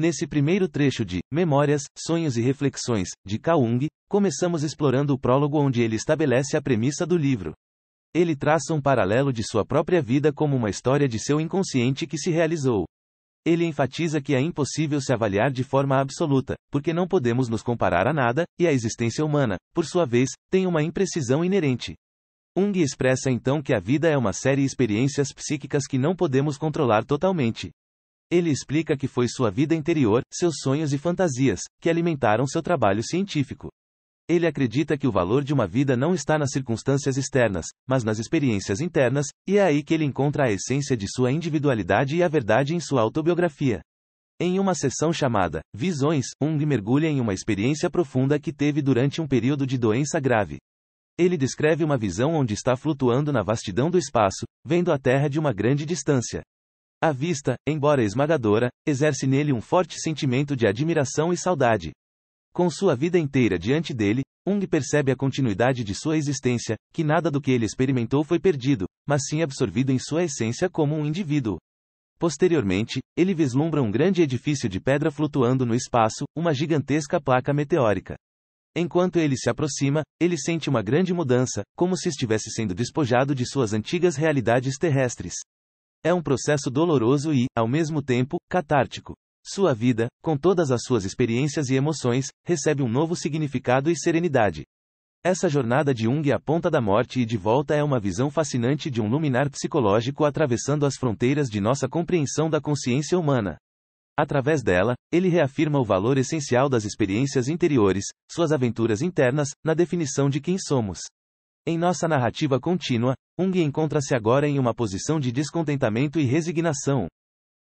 Nesse primeiro trecho de Memórias, Sonhos e Reflexões, de Kaung, começamos explorando o prólogo onde ele estabelece a premissa do livro. Ele traça um paralelo de sua própria vida como uma história de seu inconsciente que se realizou. Ele enfatiza que é impossível se avaliar de forma absoluta, porque não podemos nos comparar a nada, e a existência humana, por sua vez, tem uma imprecisão inerente. Ung expressa então que a vida é uma série de experiências psíquicas que não podemos controlar totalmente, ele explica que foi sua vida interior, seus sonhos e fantasias, que alimentaram seu trabalho científico. Ele acredita que o valor de uma vida não está nas circunstâncias externas, mas nas experiências internas, e é aí que ele encontra a essência de sua individualidade e a verdade em sua autobiografia. Em uma sessão chamada Visões, Ung mergulha em uma experiência profunda que teve durante um período de doença grave. Ele descreve uma visão onde está flutuando na vastidão do espaço, vendo a Terra de uma grande distância. A vista, embora esmagadora, exerce nele um forte sentimento de admiração e saudade. Com sua vida inteira diante dele, Ung percebe a continuidade de sua existência, que nada do que ele experimentou foi perdido, mas sim absorvido em sua essência como um indivíduo. Posteriormente, ele vislumbra um grande edifício de pedra flutuando no espaço, uma gigantesca placa meteórica. Enquanto ele se aproxima, ele sente uma grande mudança, como se estivesse sendo despojado de suas antigas realidades terrestres. É um processo doloroso e, ao mesmo tempo, catártico. Sua vida, com todas as suas experiências e emoções, recebe um novo significado e serenidade. Essa jornada de Jung à é ponta da morte e de volta é uma visão fascinante de um luminar psicológico atravessando as fronteiras de nossa compreensão da consciência humana. Através dela, ele reafirma o valor essencial das experiências interiores, suas aventuras internas, na definição de quem somos. Em nossa narrativa contínua, Ung encontra-se agora em uma posição de descontentamento e resignação.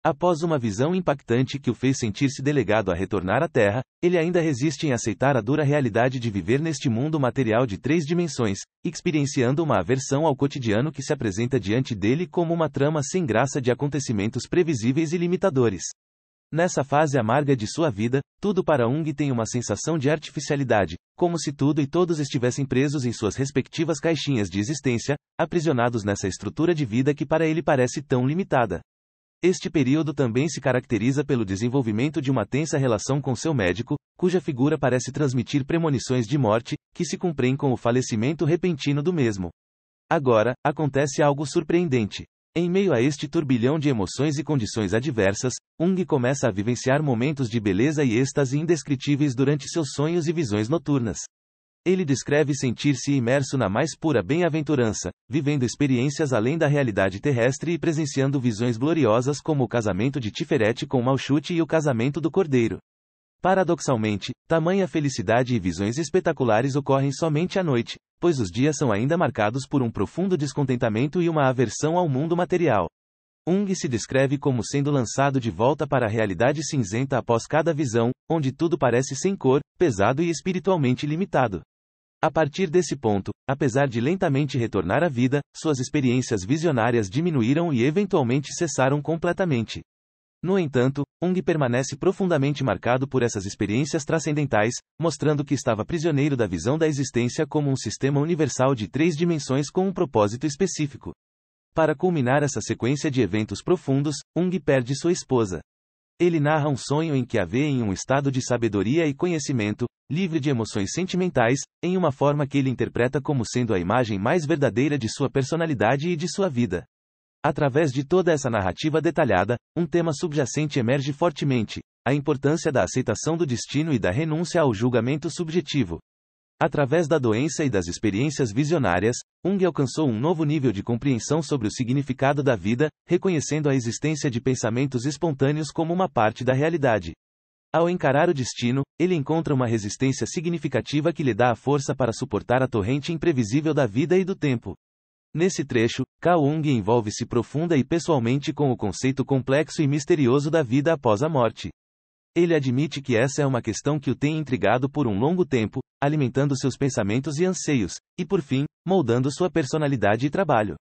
Após uma visão impactante que o fez sentir-se delegado a retornar à Terra, ele ainda resiste em aceitar a dura realidade de viver neste mundo material de três dimensões, experienciando uma aversão ao cotidiano que se apresenta diante dele como uma trama sem graça de acontecimentos previsíveis e limitadores. Nessa fase amarga de sua vida, tudo para Ung tem uma sensação de artificialidade, como se tudo e todos estivessem presos em suas respectivas caixinhas de existência, aprisionados nessa estrutura de vida que para ele parece tão limitada. Este período também se caracteriza pelo desenvolvimento de uma tensa relação com seu médico, cuja figura parece transmitir premonições de morte, que se cumprem com o falecimento repentino do mesmo. Agora, acontece algo surpreendente. Em meio a este turbilhão de emoções e condições adversas, Ung começa a vivenciar momentos de beleza e êxtase indescritíveis durante seus sonhos e visões noturnas. Ele descreve sentir-se imerso na mais pura bem-aventurança, vivendo experiências além da realidade terrestre e presenciando visões gloriosas como o casamento de Tiferete com Malchute e o casamento do Cordeiro. Paradoxalmente, tamanha felicidade e visões espetaculares ocorrem somente à noite, pois os dias são ainda marcados por um profundo descontentamento e uma aversão ao mundo material. Ung se descreve como sendo lançado de volta para a realidade cinzenta após cada visão, onde tudo parece sem cor, pesado e espiritualmente limitado. A partir desse ponto, apesar de lentamente retornar à vida, suas experiências visionárias diminuíram e eventualmente cessaram completamente. No entanto, Ong permanece profundamente marcado por essas experiências transcendentais, mostrando que estava prisioneiro da visão da existência como um sistema universal de três dimensões com um propósito específico. Para culminar essa sequência de eventos profundos, Ung perde sua esposa. Ele narra um sonho em que a vê em um estado de sabedoria e conhecimento, livre de emoções sentimentais, em uma forma que ele interpreta como sendo a imagem mais verdadeira de sua personalidade e de sua vida. Através de toda essa narrativa detalhada, um tema subjacente emerge fortemente: a importância da aceitação do destino e da renúncia ao julgamento subjetivo. Através da doença e das experiências visionárias, Jung alcançou um novo nível de compreensão sobre o significado da vida, reconhecendo a existência de pensamentos espontâneos como uma parte da realidade. Ao encarar o destino, ele encontra uma resistência significativa que lhe dá a força para suportar a torrente imprevisível da vida e do tempo. Nesse trecho, Kaung envolve-se profunda e pessoalmente com o conceito complexo e misterioso da vida após a morte. Ele admite que essa é uma questão que o tem intrigado por um longo tempo, alimentando seus pensamentos e anseios, e por fim, moldando sua personalidade e trabalho.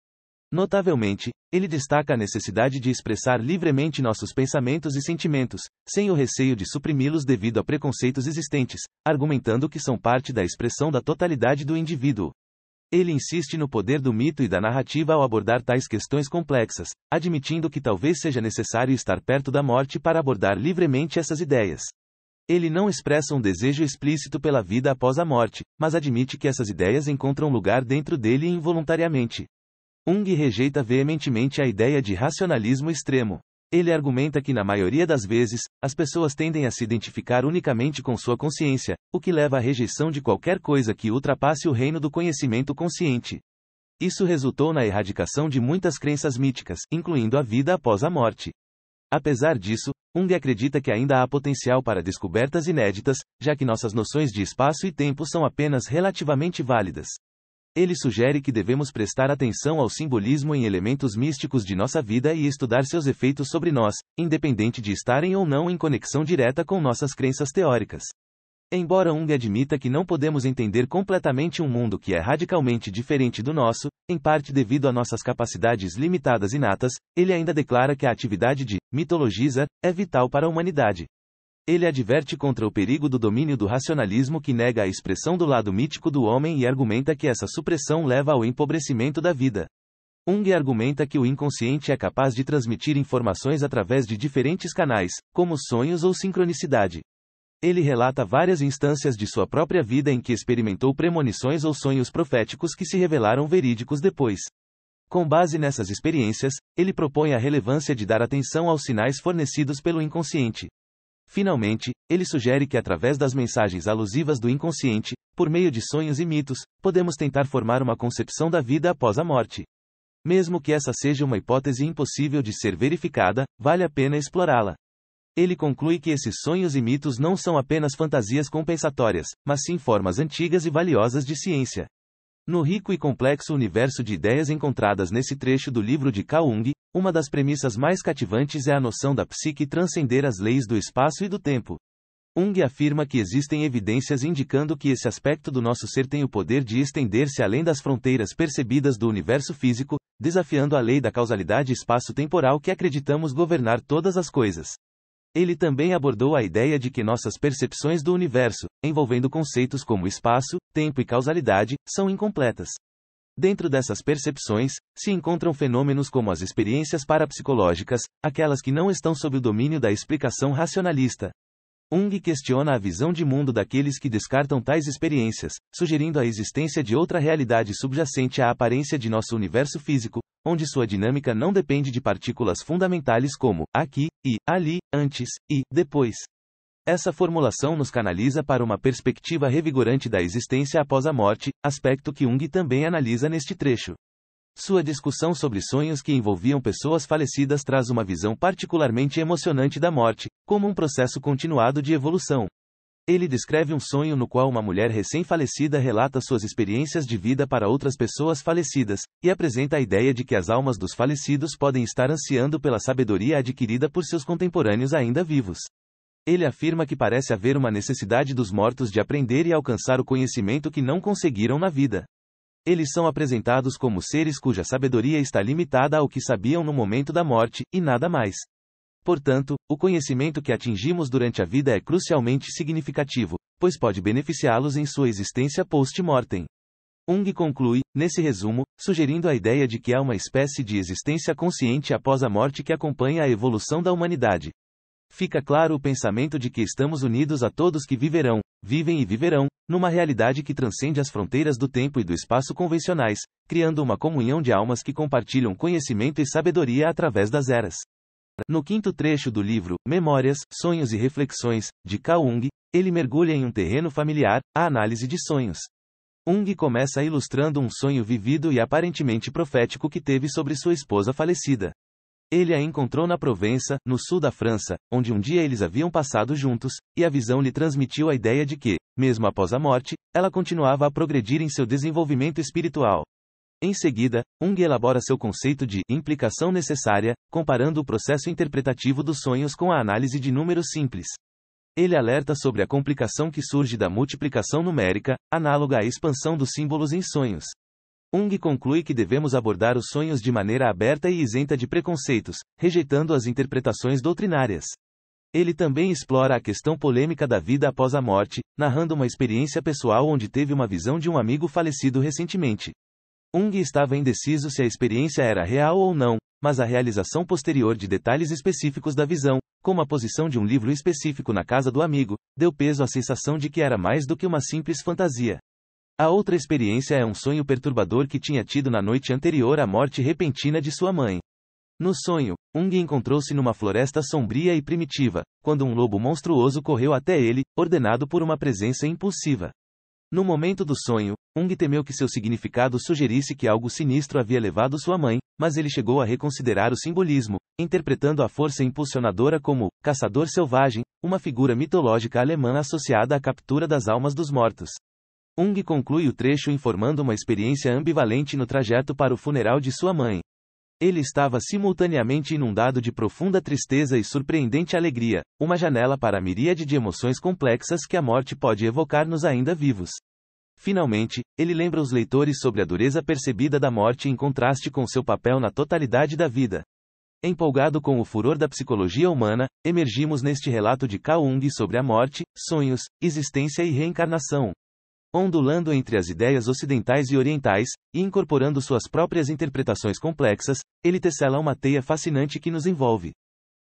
Notavelmente, ele destaca a necessidade de expressar livremente nossos pensamentos e sentimentos, sem o receio de suprimi-los devido a preconceitos existentes, argumentando que são parte da expressão da totalidade do indivíduo. Ele insiste no poder do mito e da narrativa ao abordar tais questões complexas, admitindo que talvez seja necessário estar perto da morte para abordar livremente essas ideias. Ele não expressa um desejo explícito pela vida após a morte, mas admite que essas ideias encontram lugar dentro dele involuntariamente. Ung rejeita veementemente a ideia de racionalismo extremo. Ele argumenta que, na maioria das vezes, as pessoas tendem a se identificar unicamente com sua consciência, o que leva à rejeição de qualquer coisa que ultrapasse o reino do conhecimento consciente. Isso resultou na erradicação de muitas crenças míticas, incluindo a vida após a morte. Apesar disso, Jung acredita que ainda há potencial para descobertas inéditas, já que nossas noções de espaço e tempo são apenas relativamente válidas. Ele sugere que devemos prestar atenção ao simbolismo em elementos místicos de nossa vida e estudar seus efeitos sobre nós, independente de estarem ou não em conexão direta com nossas crenças teóricas. Embora Jung admita que não podemos entender completamente um mundo que é radicalmente diferente do nosso, em parte devido a nossas capacidades limitadas inatas, ele ainda declara que a atividade de mitologiza é vital para a humanidade. Ele adverte contra o perigo do domínio do racionalismo que nega a expressão do lado mítico do homem e argumenta que essa supressão leva ao empobrecimento da vida. Jung argumenta que o inconsciente é capaz de transmitir informações através de diferentes canais, como sonhos ou sincronicidade. Ele relata várias instâncias de sua própria vida em que experimentou premonições ou sonhos proféticos que se revelaram verídicos depois. Com base nessas experiências, ele propõe a relevância de dar atenção aos sinais fornecidos pelo inconsciente. Finalmente, ele sugere que através das mensagens alusivas do inconsciente, por meio de sonhos e mitos, podemos tentar formar uma concepção da vida após a morte. Mesmo que essa seja uma hipótese impossível de ser verificada, vale a pena explorá-la. Ele conclui que esses sonhos e mitos não são apenas fantasias compensatórias, mas sim formas antigas e valiosas de ciência. No rico e complexo universo de ideias encontradas nesse trecho do livro de Kaung, uma das premissas mais cativantes é a noção da psique transcender as leis do espaço e do tempo. Jung afirma que existem evidências indicando que esse aspecto do nosso ser tem o poder de estender-se além das fronteiras percebidas do universo físico, desafiando a lei da causalidade espaço-temporal que acreditamos governar todas as coisas. Ele também abordou a ideia de que nossas percepções do universo, envolvendo conceitos como espaço, tempo e causalidade, são incompletas. Dentro dessas percepções, se encontram fenômenos como as experiências parapsicológicas, aquelas que não estão sob o domínio da explicação racionalista. Jung questiona a visão de mundo daqueles que descartam tais experiências, sugerindo a existência de outra realidade subjacente à aparência de nosso universo físico, onde sua dinâmica não depende de partículas fundamentais como aqui, e, ali, antes, e, depois. Essa formulação nos canaliza para uma perspectiva revigorante da existência após a morte, aspecto que Jung também analisa neste trecho. Sua discussão sobre sonhos que envolviam pessoas falecidas traz uma visão particularmente emocionante da morte, como um processo continuado de evolução. Ele descreve um sonho no qual uma mulher recém-falecida relata suas experiências de vida para outras pessoas falecidas, e apresenta a ideia de que as almas dos falecidos podem estar ansiando pela sabedoria adquirida por seus contemporâneos ainda vivos. Ele afirma que parece haver uma necessidade dos mortos de aprender e alcançar o conhecimento que não conseguiram na vida. Eles são apresentados como seres cuja sabedoria está limitada ao que sabiam no momento da morte, e nada mais. Portanto, o conhecimento que atingimos durante a vida é crucialmente significativo, pois pode beneficiá-los em sua existência post-mortem. Ung conclui, nesse resumo, sugerindo a ideia de que há uma espécie de existência consciente após a morte que acompanha a evolução da humanidade. Fica claro o pensamento de que estamos unidos a todos que viverão, vivem e viverão, numa realidade que transcende as fronteiras do tempo e do espaço convencionais, criando uma comunhão de almas que compartilham conhecimento e sabedoria através das eras. No quinto trecho do livro, Memórias, Sonhos e Reflexões, de Kaung, ele mergulha em um terreno familiar, a análise de sonhos. Ung começa ilustrando um sonho vivido e aparentemente profético que teve sobre sua esposa falecida. Ele a encontrou na Provença, no sul da França, onde um dia eles haviam passado juntos, e a visão lhe transmitiu a ideia de que, mesmo após a morte, ela continuava a progredir em seu desenvolvimento espiritual. Em seguida, Jung elabora seu conceito de implicação necessária, comparando o processo interpretativo dos sonhos com a análise de números simples. Ele alerta sobre a complicação que surge da multiplicação numérica, análoga à expansão dos símbolos em sonhos. Jung conclui que devemos abordar os sonhos de maneira aberta e isenta de preconceitos, rejeitando as interpretações doutrinárias. Ele também explora a questão polêmica da vida após a morte, narrando uma experiência pessoal onde teve uma visão de um amigo falecido recentemente. Ung estava indeciso se a experiência era real ou não, mas a realização posterior de detalhes específicos da visão, como a posição de um livro específico na casa do amigo, deu peso à sensação de que era mais do que uma simples fantasia. A outra experiência é um sonho perturbador que tinha tido na noite anterior à morte repentina de sua mãe. No sonho, Ung encontrou-se numa floresta sombria e primitiva, quando um lobo monstruoso correu até ele, ordenado por uma presença impulsiva. No momento do sonho, Ung temeu que seu significado sugerisse que algo sinistro havia levado sua mãe, mas ele chegou a reconsiderar o simbolismo, interpretando a força impulsionadora como caçador selvagem, uma figura mitológica alemã associada à captura das almas dos mortos. Ung conclui o trecho informando uma experiência ambivalente no trajeto para o funeral de sua mãe. Ele estava simultaneamente inundado de profunda tristeza e surpreendente alegria, uma janela para a miríade de emoções complexas que a morte pode evocar nos ainda vivos. Finalmente, ele lembra os leitores sobre a dureza percebida da morte em contraste com seu papel na totalidade da vida. Empolgado com o furor da psicologia humana, emergimos neste relato de Kaung sobre a morte, sonhos, existência e reencarnação ondulando entre as ideias ocidentais e orientais, e incorporando suas próprias interpretações complexas, ele tecela uma teia fascinante que nos envolve.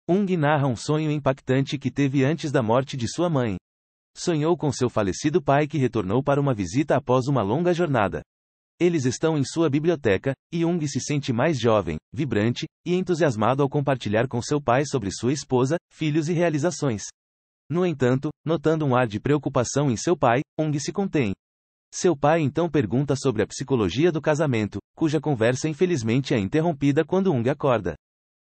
Ung narra um sonho impactante que teve antes da morte de sua mãe. Sonhou com seu falecido pai que retornou para uma visita após uma longa jornada. Eles estão em sua biblioteca, e Ung se sente mais jovem, vibrante e entusiasmado ao compartilhar com seu pai sobre sua esposa, filhos e realizações. No entanto, notando um ar de preocupação em seu pai, Ong se contém. Seu pai então pergunta sobre a psicologia do casamento, cuja conversa infelizmente é interrompida quando Ung acorda.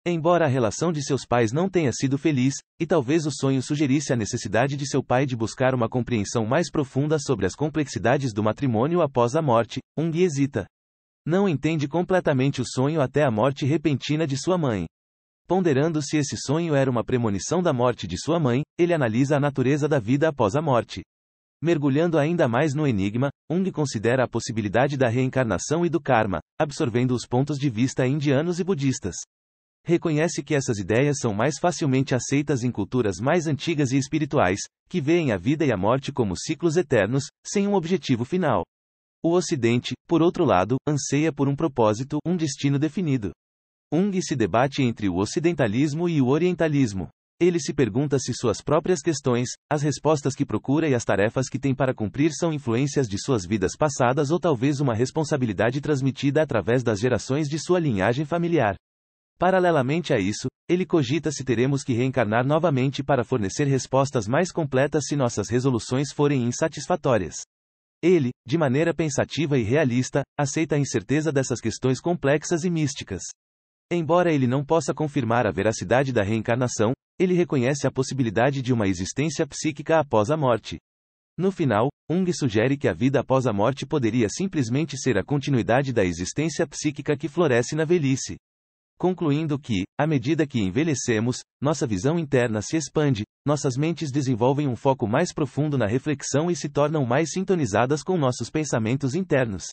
Embora a relação de seus pais não tenha sido feliz, e talvez o sonho sugerisse a necessidade de seu pai de buscar uma compreensão mais profunda sobre as complexidades do matrimônio após a morte, Ung hesita. Não entende completamente o sonho até a morte repentina de sua mãe. Ponderando se esse sonho era uma premonição da morte de sua mãe, ele analisa a natureza da vida após a morte. Mergulhando ainda mais no enigma, Ung considera a possibilidade da reencarnação e do karma, absorvendo os pontos de vista indianos e budistas. Reconhece que essas ideias são mais facilmente aceitas em culturas mais antigas e espirituais, que veem a vida e a morte como ciclos eternos, sem um objetivo final. O Ocidente, por outro lado, anseia por um propósito, um destino definido. Ung se debate entre o ocidentalismo e o orientalismo. Ele se pergunta se suas próprias questões, as respostas que procura e as tarefas que tem para cumprir são influências de suas vidas passadas ou talvez uma responsabilidade transmitida através das gerações de sua linhagem familiar. Paralelamente a isso, ele cogita se teremos que reencarnar novamente para fornecer respostas mais completas se nossas resoluções forem insatisfatórias. Ele, de maneira pensativa e realista, aceita a incerteza dessas questões complexas e místicas. Embora ele não possa confirmar a veracidade da reencarnação, ele reconhece a possibilidade de uma existência psíquica após a morte. No final, Jung sugere que a vida após a morte poderia simplesmente ser a continuidade da existência psíquica que floresce na velhice. Concluindo que, à medida que envelhecemos, nossa visão interna se expande, nossas mentes desenvolvem um foco mais profundo na reflexão e se tornam mais sintonizadas com nossos pensamentos internos.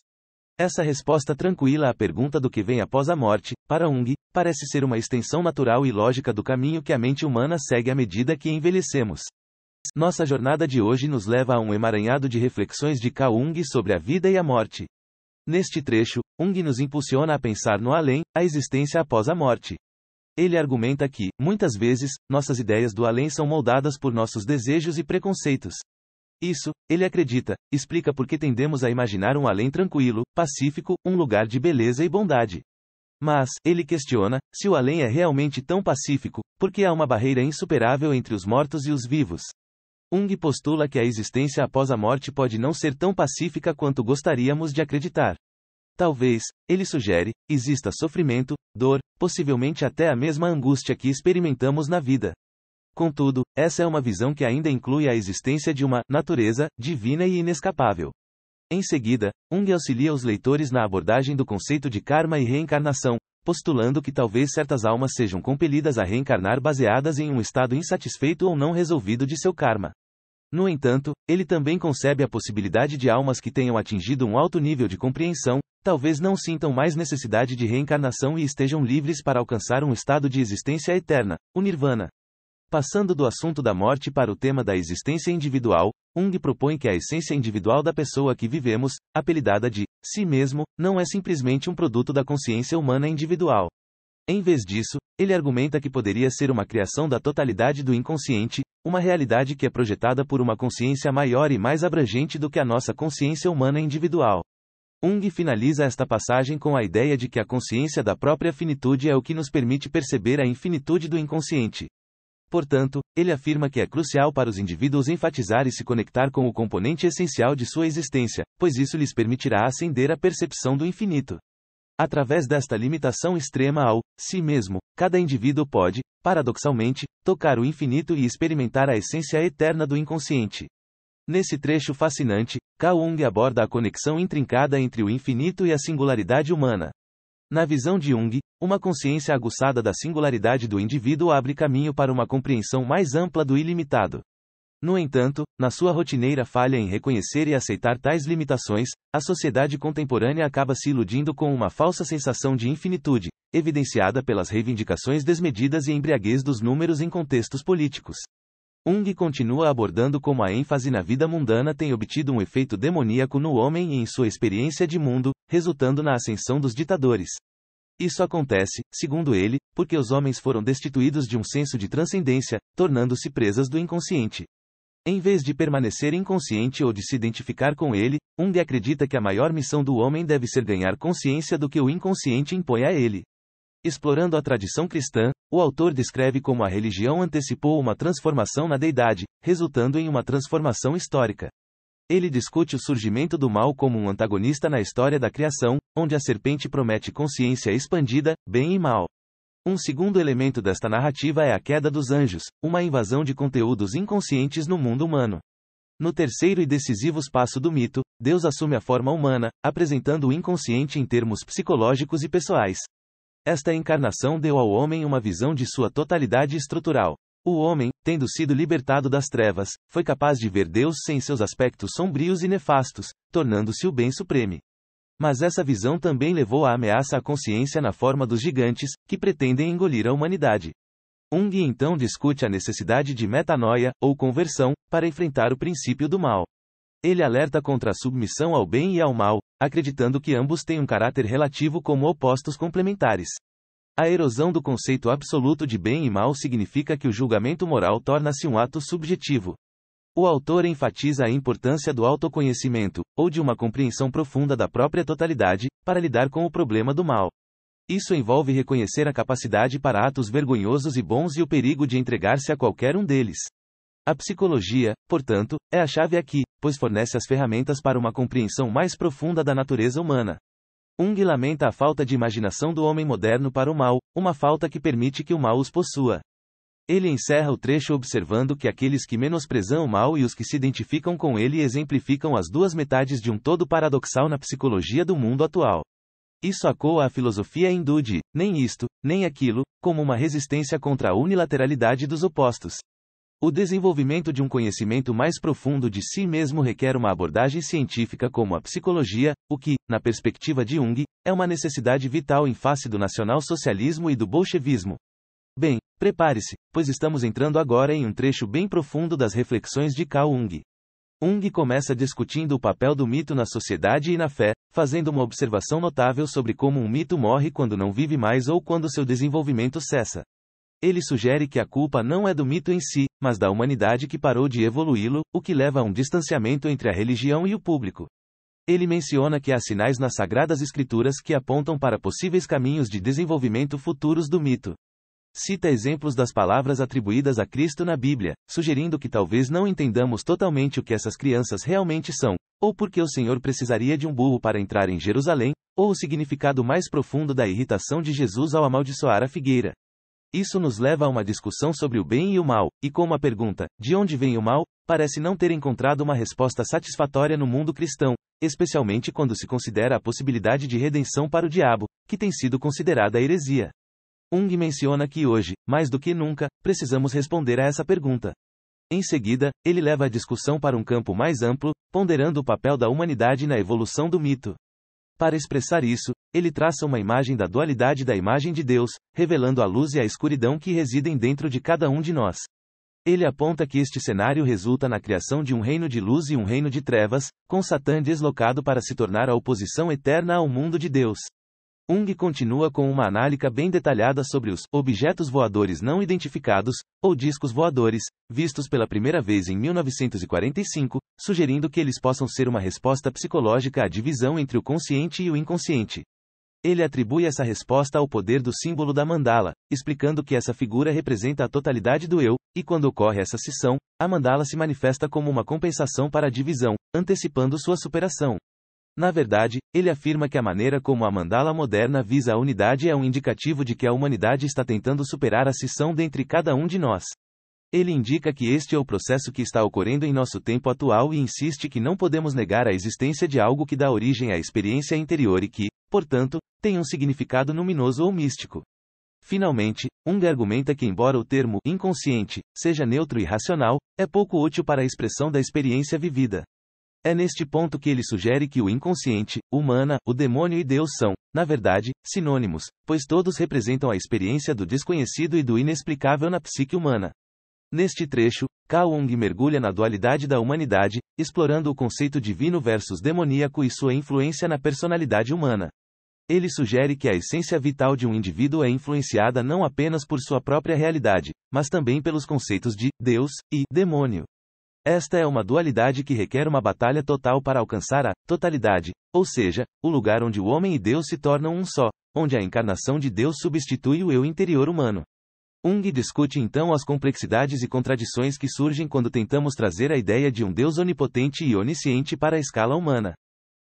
Essa resposta tranquila à pergunta do que vem após a morte, para Jung, parece ser uma extensão natural e lógica do caminho que a mente humana segue à medida que envelhecemos. Nossa jornada de hoje nos leva a um emaranhado de reflexões de Carl Jung sobre a vida e a morte. Neste trecho, Jung nos impulsiona a pensar no além, a existência após a morte. Ele argumenta que, muitas vezes, nossas ideias do além são moldadas por nossos desejos e preconceitos. Isso, ele acredita, explica por que tendemos a imaginar um além tranquilo, pacífico, um lugar de beleza e bondade. Mas, ele questiona, se o além é realmente tão pacífico, porque há uma barreira insuperável entre os mortos e os vivos. Ung postula que a existência após a morte pode não ser tão pacífica quanto gostaríamos de acreditar. Talvez, ele sugere, exista sofrimento, dor, possivelmente até a mesma angústia que experimentamos na vida. Contudo, essa é uma visão que ainda inclui a existência de uma natureza divina e inescapável. Em seguida, Jung auxilia os leitores na abordagem do conceito de karma e reencarnação, postulando que talvez certas almas sejam compelidas a reencarnar baseadas em um estado insatisfeito ou não resolvido de seu karma. No entanto, ele também concebe a possibilidade de almas que tenham atingido um alto nível de compreensão, talvez não sintam mais necessidade de reencarnação e estejam livres para alcançar um estado de existência eterna, o nirvana. Passando do assunto da morte para o tema da existência individual, Jung propõe que a essência individual da pessoa que vivemos, apelidada de si mesmo, não é simplesmente um produto da consciência humana individual. Em vez disso, ele argumenta que poderia ser uma criação da totalidade do inconsciente, uma realidade que é projetada por uma consciência maior e mais abrangente do que a nossa consciência humana individual. Jung finaliza esta passagem com a ideia de que a consciência da própria finitude é o que nos permite perceber a infinitude do inconsciente. Portanto, ele afirma que é crucial para os indivíduos enfatizar e se conectar com o componente essencial de sua existência, pois isso lhes permitirá ascender à percepção do infinito. Através desta limitação extrema ao si mesmo, cada indivíduo pode, paradoxalmente, tocar o infinito e experimentar a essência eterna do inconsciente. Nesse trecho fascinante, Kaung aborda a conexão intrincada entre o infinito e a singularidade humana. Na visão de Jung, uma consciência aguçada da singularidade do indivíduo abre caminho para uma compreensão mais ampla do ilimitado. No entanto, na sua rotineira falha em reconhecer e aceitar tais limitações, a sociedade contemporânea acaba se iludindo com uma falsa sensação de infinitude, evidenciada pelas reivindicações desmedidas e embriaguez dos números em contextos políticos. Ung continua abordando como a ênfase na vida mundana tem obtido um efeito demoníaco no homem e em sua experiência de mundo, resultando na ascensão dos ditadores. Isso acontece, segundo ele, porque os homens foram destituídos de um senso de transcendência, tornando-se presas do inconsciente. Em vez de permanecer inconsciente ou de se identificar com ele, Ung acredita que a maior missão do homem deve ser ganhar consciência do que o inconsciente impõe a ele. Explorando a tradição cristã, o autor descreve como a religião antecipou uma transformação na deidade, resultando em uma transformação histórica. Ele discute o surgimento do mal como um antagonista na história da criação, onde a serpente promete consciência expandida, bem e mal. Um segundo elemento desta narrativa é a queda dos anjos, uma invasão de conteúdos inconscientes no mundo humano. No terceiro e decisivo passo do mito, Deus assume a forma humana, apresentando o inconsciente em termos psicológicos e pessoais, esta encarnação deu ao homem uma visão de sua totalidade estrutural. O homem, tendo sido libertado das trevas, foi capaz de ver Deus sem seus aspectos sombrios e nefastos, tornando-se o bem supremo. Mas essa visão também levou à ameaça à consciência na forma dos gigantes, que pretendem engolir a humanidade. Ung então discute a necessidade de metanoia, ou conversão, para enfrentar o princípio do mal. Ele alerta contra a submissão ao bem e ao mal, acreditando que ambos têm um caráter relativo como opostos complementares. A erosão do conceito absoluto de bem e mal significa que o julgamento moral torna-se um ato subjetivo. O autor enfatiza a importância do autoconhecimento, ou de uma compreensão profunda da própria totalidade, para lidar com o problema do mal. Isso envolve reconhecer a capacidade para atos vergonhosos e bons e o perigo de entregar-se a qualquer um deles. A psicologia, portanto, é a chave aqui, pois fornece as ferramentas para uma compreensão mais profunda da natureza humana. Jung lamenta a falta de imaginação do homem moderno para o mal, uma falta que permite que o mal os possua. Ele encerra o trecho observando que aqueles que menosprezam o mal e os que se identificam com ele exemplificam as duas metades de um todo paradoxal na psicologia do mundo atual. Isso acoa a filosofia hindu de nem isto, nem aquilo, como uma resistência contra a unilateralidade dos opostos. O desenvolvimento de um conhecimento mais profundo de si mesmo requer uma abordagem científica como a psicologia, o que, na perspectiva de Jung, é uma necessidade vital em face do nacionalsocialismo e do bolchevismo. Bem, prepare-se, pois estamos entrando agora em um trecho bem profundo das reflexões de Carl Jung. Jung começa discutindo o papel do mito na sociedade e na fé, fazendo uma observação notável sobre como um mito morre quando não vive mais ou quando seu desenvolvimento cessa. Ele sugere que a culpa não é do mito em si, mas da humanidade que parou de evoluí-lo, o que leva a um distanciamento entre a religião e o público. Ele menciona que há sinais nas Sagradas Escrituras que apontam para possíveis caminhos de desenvolvimento futuros do mito. Cita exemplos das palavras atribuídas a Cristo na Bíblia, sugerindo que talvez não entendamos totalmente o que essas crianças realmente são, ou porque o Senhor precisaria de um burro para entrar em Jerusalém, ou o significado mais profundo da irritação de Jesus ao amaldiçoar a figueira. Isso nos leva a uma discussão sobre o bem e o mal, e como a pergunta, de onde vem o mal, parece não ter encontrado uma resposta satisfatória no mundo cristão, especialmente quando se considera a possibilidade de redenção para o diabo, que tem sido considerada heresia. Ung menciona que hoje, mais do que nunca, precisamos responder a essa pergunta. Em seguida, ele leva a discussão para um campo mais amplo, ponderando o papel da humanidade na evolução do mito. Para expressar isso, ele traça uma imagem da dualidade da imagem de Deus, revelando a luz e a escuridão que residem dentro de cada um de nós. Ele aponta que este cenário resulta na criação de um reino de luz e um reino de trevas, com Satã deslocado para se tornar a oposição eterna ao mundo de Deus. Ung continua com uma análise bem detalhada sobre os objetos voadores não identificados, ou discos voadores, vistos pela primeira vez em 1945, sugerindo que eles possam ser uma resposta psicológica à divisão entre o consciente e o inconsciente. Ele atribui essa resposta ao poder do símbolo da mandala, explicando que essa figura representa a totalidade do eu, e quando ocorre essa cisão, a mandala se manifesta como uma compensação para a divisão, antecipando sua superação. Na verdade, ele afirma que a maneira como a mandala moderna visa a unidade é um indicativo de que a humanidade está tentando superar a cisão dentre cada um de nós. Ele indica que este é o processo que está ocorrendo em nosso tempo atual e insiste que não podemos negar a existência de algo que dá origem à experiência interior e que, portanto, tem um significado luminoso ou místico. Finalmente, Finalmente,Ung argumenta que, embora o termo inconsciente seja neutro e racional, é pouco útil para a expressão da experiência vivida. É neste ponto que ele sugere que o inconsciente, humana, o demônio e Deus são, na verdade, sinônimos, pois todos representam a experiência do desconhecido e do inexplicável na psique humana. Neste trecho, Kaung mergulha na dualidade da humanidade, explorando o conceito divino versus demoníaco e sua influência na personalidade humana. Ele sugere que a essência vital de um indivíduo é influenciada não apenas por sua própria realidade, mas também pelos conceitos de Deus e demônio. Esta é uma dualidade que requer uma batalha total para alcançar a totalidade, ou seja, o lugar onde o homem e Deus se tornam um só, onde a encarnação de Deus substitui o eu interior humano. Jung discute então as complexidades e contradições que surgem quando tentamos trazer a ideia de um Deus onipotente e onisciente para a escala humana.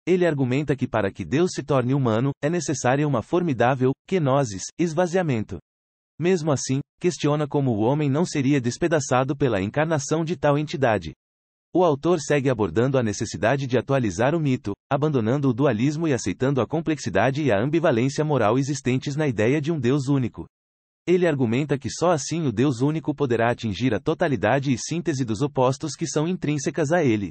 Ele argumenta que para que Deus se torne humano, é necessária uma formidável kenosis, esvaziamento. Mesmo assim, questiona como o homem não seria despedaçado pela encarnação de tal entidade. O autor segue abordando a necessidade de atualizar o mito, abandonando o dualismo e aceitando a complexidade e a ambivalência moral existentes na ideia de um Deus único. Ele argumenta que só assim o Deus único poderá atingir a totalidade e síntese dos opostos que são intrínsecas a ele.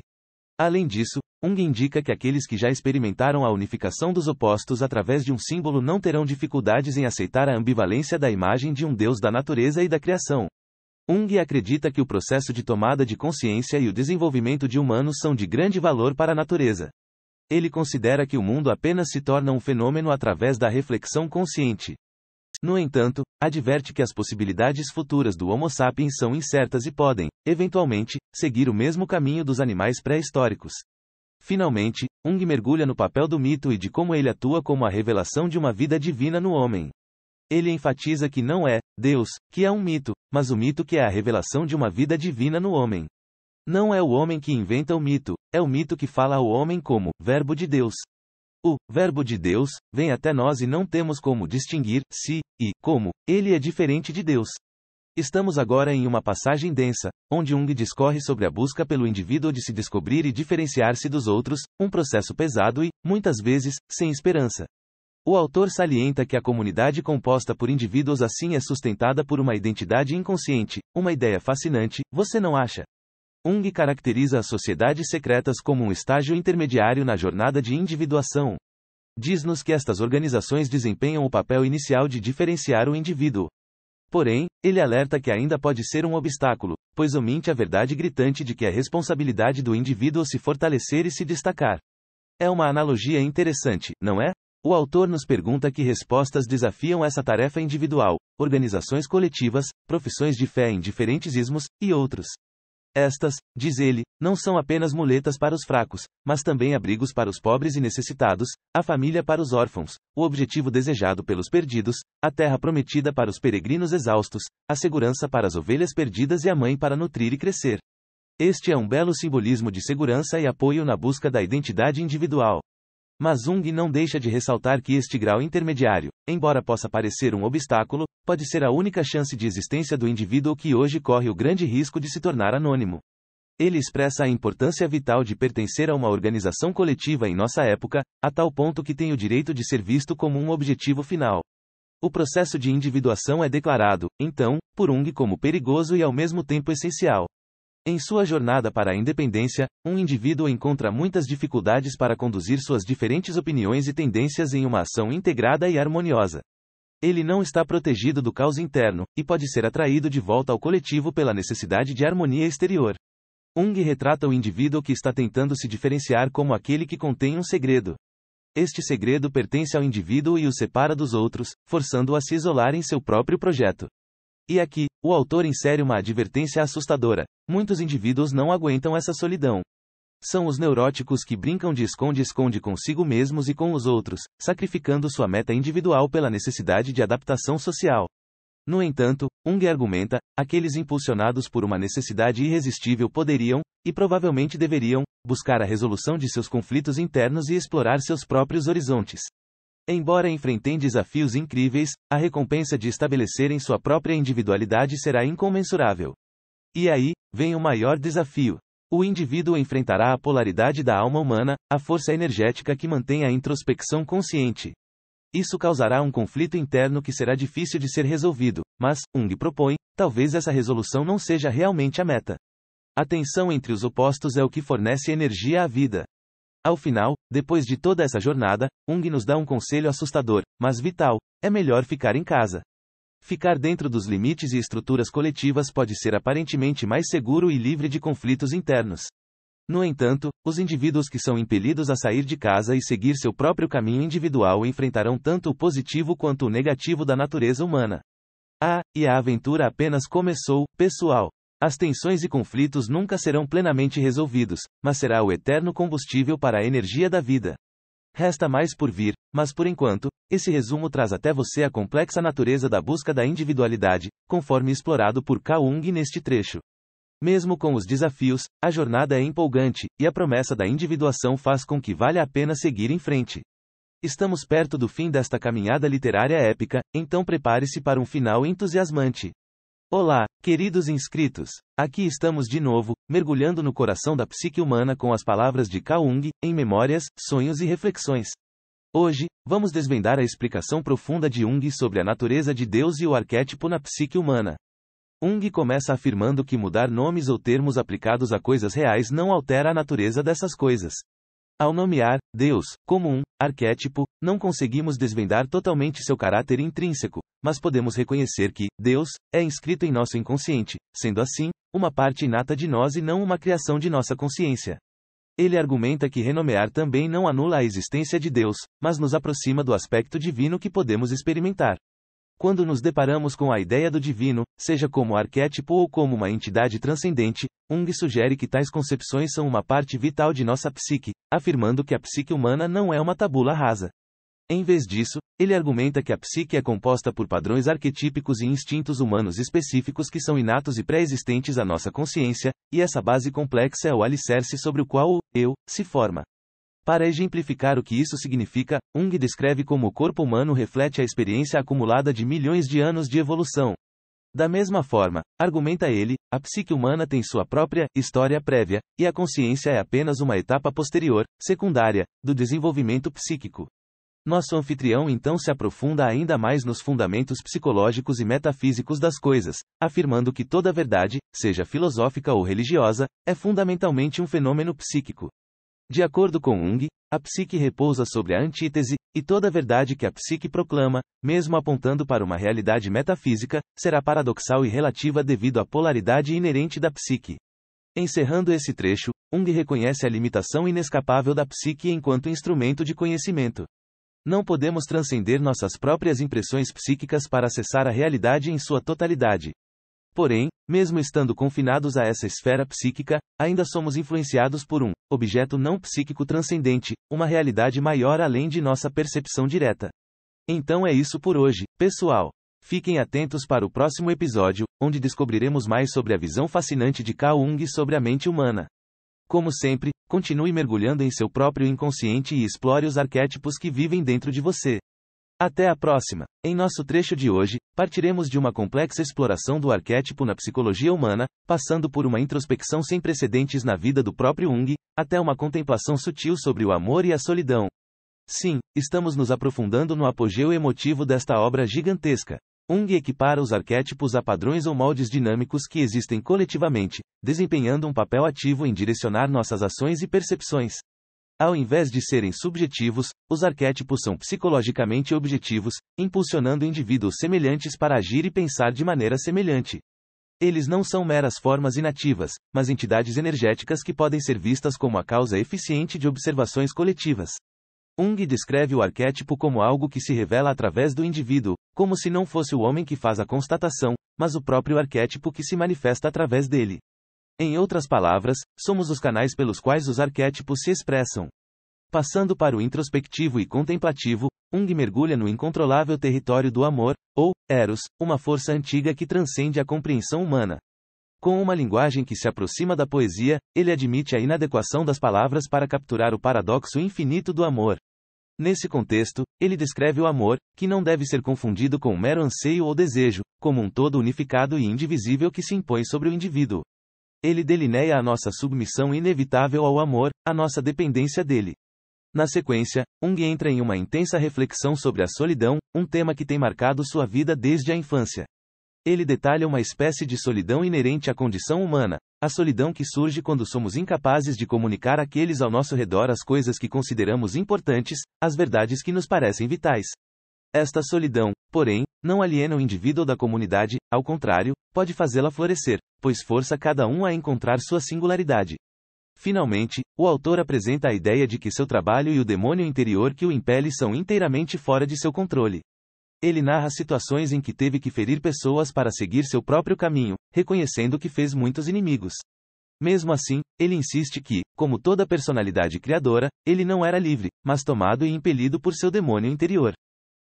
Além disso, Ung indica que aqueles que já experimentaram a unificação dos opostos através de um símbolo não terão dificuldades em aceitar a ambivalência da imagem de um Deus da natureza e da criação. Ung acredita que o processo de tomada de consciência e o desenvolvimento de humanos são de grande valor para a natureza. Ele considera que o mundo apenas se torna um fenômeno através da reflexão consciente. No entanto, adverte que as possibilidades futuras do Homo sapiens são incertas e podem, eventualmente, seguir o mesmo caminho dos animais pré-históricos. Finalmente, Ung mergulha no papel do mito e de como ele atua como a revelação de uma vida divina no homem. Ele enfatiza que não é Deus, que é um mito, mas o mito que é a revelação de uma vida divina no homem. Não é o homem que inventa o mito, é o mito que fala ao homem como verbo de Deus, o Verbo de Deus vem até nós e não temos como distinguir se e como ele é diferente de Deus. Estamos agora em uma passagem densa, onde Jung discorre sobre a busca pelo indivíduo de se descobrir e diferenciar-se dos outros, um processo pesado e, muitas vezes, sem esperança. O autor salienta que a comunidade composta por indivíduos assim é sustentada por uma identidade inconsciente, uma ideia fascinante, você não acha? Ung caracteriza as sociedades secretas como um estágio intermediário na jornada de individuação. Diz-nos que estas organizações desempenham o papel inicial de diferenciar o indivíduo. Porém, ele alerta que ainda pode ser um obstáculo, pois omite a verdade gritante de que é responsabilidade do indivíduo se fortalecer e se destacar. É uma analogia interessante, não é? O autor nos pergunta que respostas desafiam essa tarefa individual, organizações coletivas, profissões de fé em diferentes ismos, e outros. Estas, diz ele, não são apenas muletas para os fracos, mas também abrigos para os pobres e necessitados, a família para os órfãos, o objetivo desejado pelos perdidos, a terra prometida para os peregrinos exaustos, a segurança para as ovelhas perdidas e a mãe para nutrir e crescer. Este é um belo simbolismo de segurança e apoio na busca da identidade individual. Mas Jung não deixa de ressaltar que este grau intermediário, embora possa parecer um obstáculo, pode ser a única chance de existência do indivíduo que hoje corre o grande risco de se tornar anônimo. Ele expressa a importância vital de pertencer a uma organização coletiva em nossa época, a tal ponto que tem o direito de ser visto como um objetivo final. O processo de individuação é declarado, então, por Ung como perigoso e ao mesmo tempo essencial. Em sua jornada para a independência, um indivíduo encontra muitas dificuldades para conduzir suas diferentes opiniões e tendências em uma ação integrada e harmoniosa. Ele não está protegido do caos interno, e pode ser atraído de volta ao coletivo pela necessidade de harmonia exterior. Ung retrata o indivíduo que está tentando se diferenciar como aquele que contém um segredo. Este segredo pertence ao indivíduo e o separa dos outros, forçando-o a se isolar em seu próprio projeto. E aqui, o autor insere uma advertência assustadora. Muitos indivíduos não aguentam essa solidão, são os neuróticos que brincam de esconde-esconde consigo mesmos e com os outros, sacrificando sua meta individual pela necessidade de adaptação social. No entanto, Jung argumenta, aqueles impulsionados por uma necessidade irresistível poderiam, e provavelmente deveriam, buscar a resolução de seus conflitos internos e explorar seus próprios horizontes. Embora enfrentem desafios incríveis, a recompensa de estabelecerem sua própria individualidade será incomensurável. E aí, vem o maior desafio: o indivíduo enfrentará a polaridade da alma humana, a força energética que mantém a introspecção consciente. Isso causará um conflito interno que será difícil de ser resolvido, mas, Ung propõe, talvez essa resolução não seja realmente a meta. A tensão entre os opostos é o que fornece energia à vida. Ao final, depois de toda essa jornada, Ung nos dá um conselho assustador, mas vital: é melhor ficar em casa. Ficar dentro dos limites e estruturas coletivas pode ser aparentemente mais seguro e livre de conflitos internos. No entanto, os indivíduos que são impelidos a sair de casa e seguir seu próprio caminho individual enfrentarão tanto o positivo quanto o negativo da natureza humana. Ah, e a aventura apenas começou, pessoal. As tensões e conflitos nunca serão plenamente resolvidos, mas será o eterno combustível para a energia da vida. Resta mais por vir, mas por enquanto, esse resumo traz até você a complexa natureza da busca da individualidade, conforme explorado por Kaung neste trecho. Mesmo com os desafios, a jornada é empolgante, e a promessa da individuação faz com que valha a pena seguir em frente. Estamos perto do fim desta caminhada literária épica, então prepare-se para um final entusiasmante. Olá, queridos inscritos! Aqui estamos de novo, mergulhando no coração da psique humana com as palavras de Kaung, em Memórias, Sonhos e Reflexões. Hoje, vamos desvendar a explicação profunda de Jung sobre a natureza de Deus e o arquétipo na psique humana. Jung começa afirmando que mudar nomes ou termos aplicados a coisas reais não altera a natureza dessas coisas. Ao nomear Deus como um arquétipo, não conseguimos desvendar totalmente seu caráter intrínseco, mas podemos reconhecer que Deus é inscrito em nosso inconsciente, sendo assim, uma parte inata de nós e não uma criação de nossa consciência. Ele argumenta que renomear também não anula a existência de Deus, mas nos aproxima do aspecto divino que podemos experimentar. Quando nos deparamos com a ideia do divino, seja como arquétipo ou como uma entidade transcendente, Jung sugere que tais concepções são uma parte vital de nossa psique, afirmando que a psique humana não é uma tabula rasa. Em vez disso, ele argumenta que a psique é composta por padrões arquetípicos e instintos humanos específicos que são inatos e pré-existentes à nossa consciência, e essa base complexa é o alicerce sobre o qual o eu se forma. Para exemplificar o que isso significa, Jung descreve como o corpo humano reflete a experiência acumulada de milhões de anos de evolução. Da mesma forma, argumenta ele, a psique humana tem sua própria história prévia, e a consciência é apenas uma etapa posterior, secundária, do desenvolvimento psíquico. Nosso anfitrião então se aprofunda ainda mais nos fundamentos psicológicos e metafísicos das coisas, afirmando que toda verdade, seja filosófica ou religiosa, é fundamentalmente um fenômeno psíquico. De acordo com Jung, a psique repousa sobre a antítese, e toda verdade que a psique proclama, mesmo apontando para uma realidade metafísica, será paradoxal e relativa devido à polaridade inerente da psique. Encerrando esse trecho, Jung reconhece a limitação inescapável da psique enquanto instrumento de conhecimento. Não podemos transcender nossas próprias impressões psíquicas para acessar a realidade em sua totalidade. Porém, mesmo estando confinados a essa esfera psíquica, ainda somos influenciados por um objeto não psíquico transcendente, uma realidade maior além de nossa percepção direta. Então é isso por hoje, pessoal. Fiquem atentos para o próximo episódio, onde descobriremos mais sobre a visão fascinante de Kaung sobre a mente humana. Como sempre, continue mergulhando em seu próprio inconsciente e explore os arquétipos que vivem dentro de você. Até a próxima! Em nosso trecho de hoje, partiremos de uma complexa exploração do arquétipo na psicologia humana, passando por uma introspecção sem precedentes na vida do próprio Jung, até uma contemplação sutil sobre o amor e a solidão. Sim, estamos nos aprofundando no apogeu emotivo desta obra gigantesca. Ung equipara os arquétipos a padrões ou moldes dinâmicos que existem coletivamente, desempenhando um papel ativo em direcionar nossas ações e percepções. Ao invés de serem subjetivos, os arquétipos são psicologicamente objetivos, impulsionando indivíduos semelhantes para agir e pensar de maneira semelhante. Eles não são meras formas inativas, mas entidades energéticas que podem ser vistas como a causa eficiente de observações coletivas. Ung descreve o arquétipo como algo que se revela através do indivíduo, como se não fosse o homem que faz a constatação, mas o próprio arquétipo que se manifesta através dele. Em outras palavras, somos os canais pelos quais os arquétipos se expressam. Passando para o introspectivo e contemplativo, Ung mergulha no incontrolável território do amor, ou Eros, uma força antiga que transcende a compreensão humana, com uma linguagem que se aproxima da poesia, ele admite a inadequação das palavras para capturar o paradoxo infinito do amor. Nesse contexto, ele descreve o amor, que não deve ser confundido com um mero anseio ou desejo, como um todo unificado e indivisível que se impõe sobre o indivíduo. Ele delineia a nossa submissão inevitável ao amor, a nossa dependência dele. Na sequência, Jung entra em uma intensa reflexão sobre a solidão, um tema que tem marcado sua vida desde a infância. Ele detalha uma espécie de solidão inerente à condição humana, a solidão que surge quando somos incapazes de comunicar àqueles ao nosso redor as coisas que consideramos importantes, as verdades que nos parecem vitais. Esta solidão, porém, não aliena o indivíduo da comunidade, ao contrário, pode fazê-la florescer, pois força cada um a encontrar sua singularidade. Finalmente, o autor apresenta a ideia de que seu trabalho e o demônio interior que o impele são inteiramente fora de seu controle. Ele narra situações em que teve que ferir pessoas para seguir seu próprio caminho, reconhecendo que fez muitos inimigos. Mesmo assim, ele insiste que, como toda personalidade criadora, ele não era livre, mas tomado e impelido por seu demônio interior.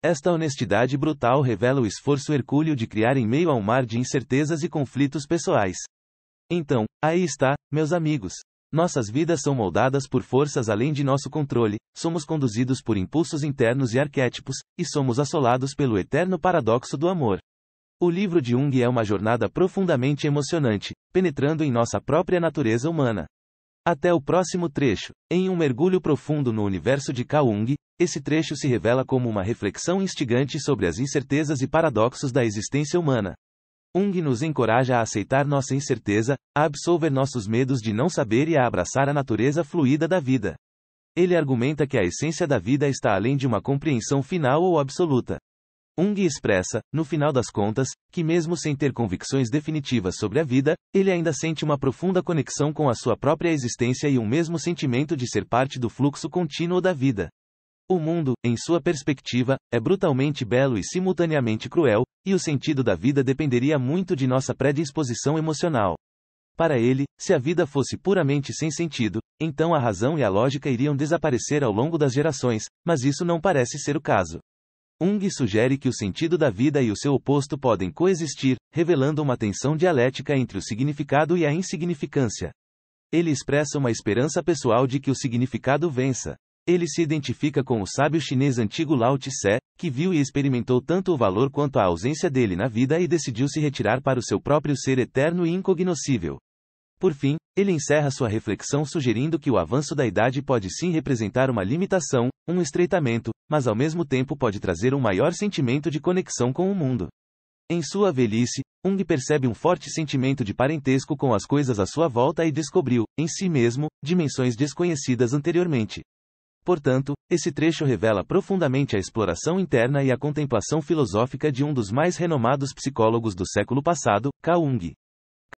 Esta honestidade brutal revela o esforço hercúleo de criar em meio a um mar de incertezas e conflitos pessoais. Então, aí está, meus amigos, nossas vidas são moldadas por forças além de nosso controle, somos conduzidos por impulsos internos e arquétipos, e somos assolados pelo eterno paradoxo do amor. O livro de Jung é uma jornada profundamente emocionante, penetrando em nossa própria natureza humana. Até o próximo trecho. Em um mergulho profundo no universo de Kaung, esse trecho se revela como uma reflexão instigante sobre as incertezas e paradoxos da existência humana. Ung nos encoraja a aceitar nossa incerteza, a absolver nossos medos de não saber e a abraçar a natureza fluida da vida. Ele argumenta que a essência da vida está além de uma compreensão final ou absoluta. Ung expressa, no final das contas, que mesmo sem ter convicções definitivas sobre a vida, ele ainda sente uma profunda conexão com a sua própria existência e um mesmo sentimento de ser parte do fluxo contínuo da vida. O mundo, em sua perspectiva, é brutalmente belo e simultaneamente cruel, e o sentido da vida dependeria muito de nossa predisposição emocional. Para ele, se a vida fosse puramente sem sentido, então a razão e a lógica iriam desaparecer ao longo das gerações, mas isso não parece ser o caso. Ung sugere que o sentido da vida e o seu oposto podem coexistir, revelando uma tensão dialética entre o significado e a insignificância. Ele expressa uma esperança pessoal de que o significado vença. Ele se identifica com o sábio chinês antigo Lao Tse, que viu e experimentou tanto o valor quanto a ausência dele na vida e decidiu se retirar para o seu próprio ser eterno e incognoscível. Por fim, ele encerra sua reflexão sugerindo que o avanço da idade pode sim representar uma limitação, um estreitamento, mas ao mesmo tempo pode trazer um maior sentimento de conexão com o mundo. Em sua velhice, Jung percebe um forte sentimento de parentesco com as coisas à sua volta e descobriu, em si mesmo, dimensões desconhecidas anteriormente. Portanto, esse trecho revela profundamente a exploração interna e a contemplação filosófica de um dos mais renomados psicólogos do século passado, Jung.